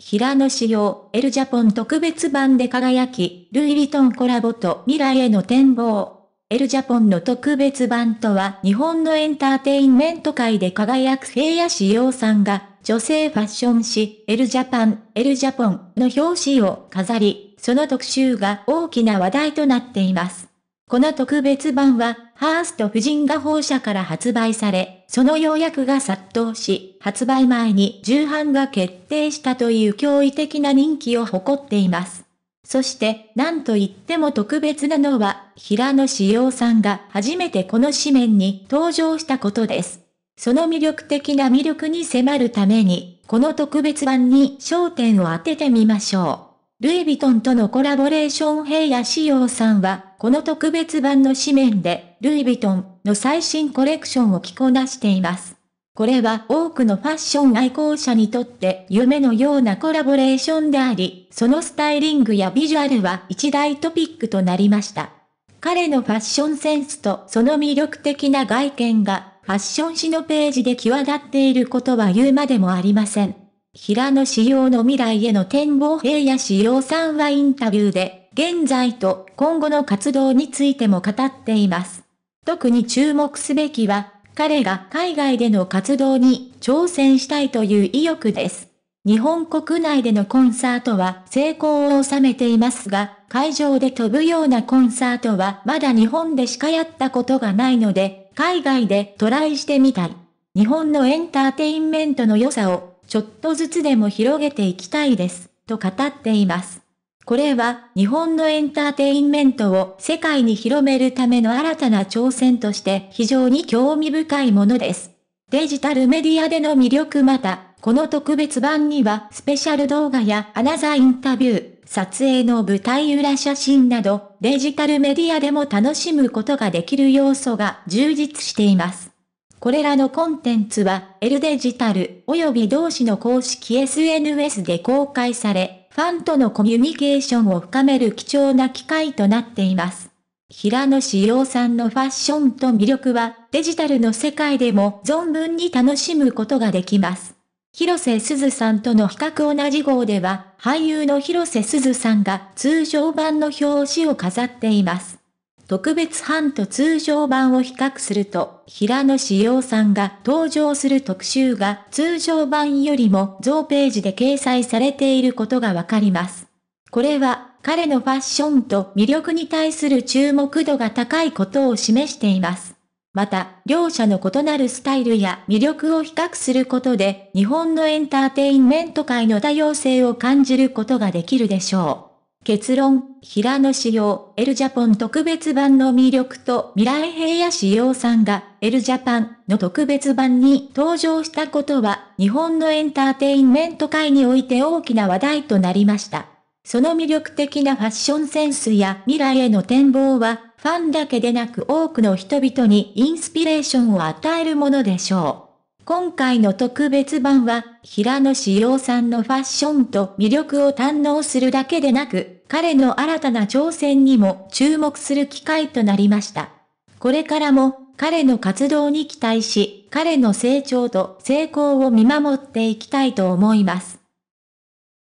平野紫耀、エルジャポン特別版で輝き、ルイ・ヴィトンコラボと未来への展望。エルジャポンの特別版とは日本のエンターテインメント界で輝く平野紫耀さんが、女性ファッション誌、エルジャパン、エルジャポンの表紙を飾り、その特集が大きな話題となっています。この特別版は、ハースト夫人が本社から発売され、その要約が殺到し、発売前に重版が決定したという驚異的な人気を誇っています。そして、なんといっても特別なのは、平野志陽さんが初めてこの紙面に登場したことです。その魅力的な魅力に迫るために、この特別版に焦点を当ててみましょう。ルイ・ヴィトンとのコラボレーション平野志陽さんは、この特別版の紙面でルイ・ヴィトンの最新コレクションを着こなしています。これは多くのファッション愛好者にとって夢のようなコラボレーションであり、そのスタイリングやビジュアルは一大トピックとなりました。彼のファッションセンスとその魅力的な外見がファッション誌のページで際立っていることは言うまでもありません。平野仕様の未来への展望平野仕様さんはインタビューで、現在と今後の活動についても語っています。特に注目すべきは、彼が海外での活動に挑戦したいという意欲です。日本国内でのコンサートは成功を収めていますが、会場で飛ぶようなコンサートはまだ日本でしかやったことがないので、海外でトライしてみたい。日本のエンターテインメントの良さを、ちょっとずつでも広げていきたいです、と語っています。これは日本のエンターテインメントを世界に広めるための新たな挑戦として非常に興味深いものです。デジタルメディアでの魅力また、この特別版にはスペシャル動画やアナザーインタビュー、撮影の舞台裏写真など、デジタルメディアでも楽しむことができる要素が充実しています。これらのコンテンツは、L デジタル及び同志の公式 SNS で公開され、ファンとのコミュニケーションを深める貴重な機会となっています。平野志陽さんのファッションと魅力はデジタルの世界でも存分に楽しむことができます。広瀬すずさんとの比較同じ号では俳優の広瀬すずさんが通常版の表紙を飾っています。特別版と通常版を比較すると、平野志陽さんが登場する特集が通常版よりも増ページで掲載されていることがわかります。これは彼のファッションと魅力に対する注目度が高いことを示しています。また、両者の異なるスタイルや魅力を比較することで、日本のエンターテインメント界の多様性を感じることができるでしょう。結論、平野仕様、エルジャポン特別版の魅力と未来平野仕様さんが、エルジャパンの特別版に登場したことは、日本のエンターテインメント界において大きな話題となりました。その魅力的なファッションセンスや未来への展望は、ファンだけでなく多くの人々にインスピレーションを与えるものでしょう。今回の特別版は、平野志陽さんのファッションと魅力を堪能するだけでなく、彼の新たな挑戦にも注目する機会となりました。これからも彼の活動に期待し、彼の成長と成功を見守っていきたいと思います。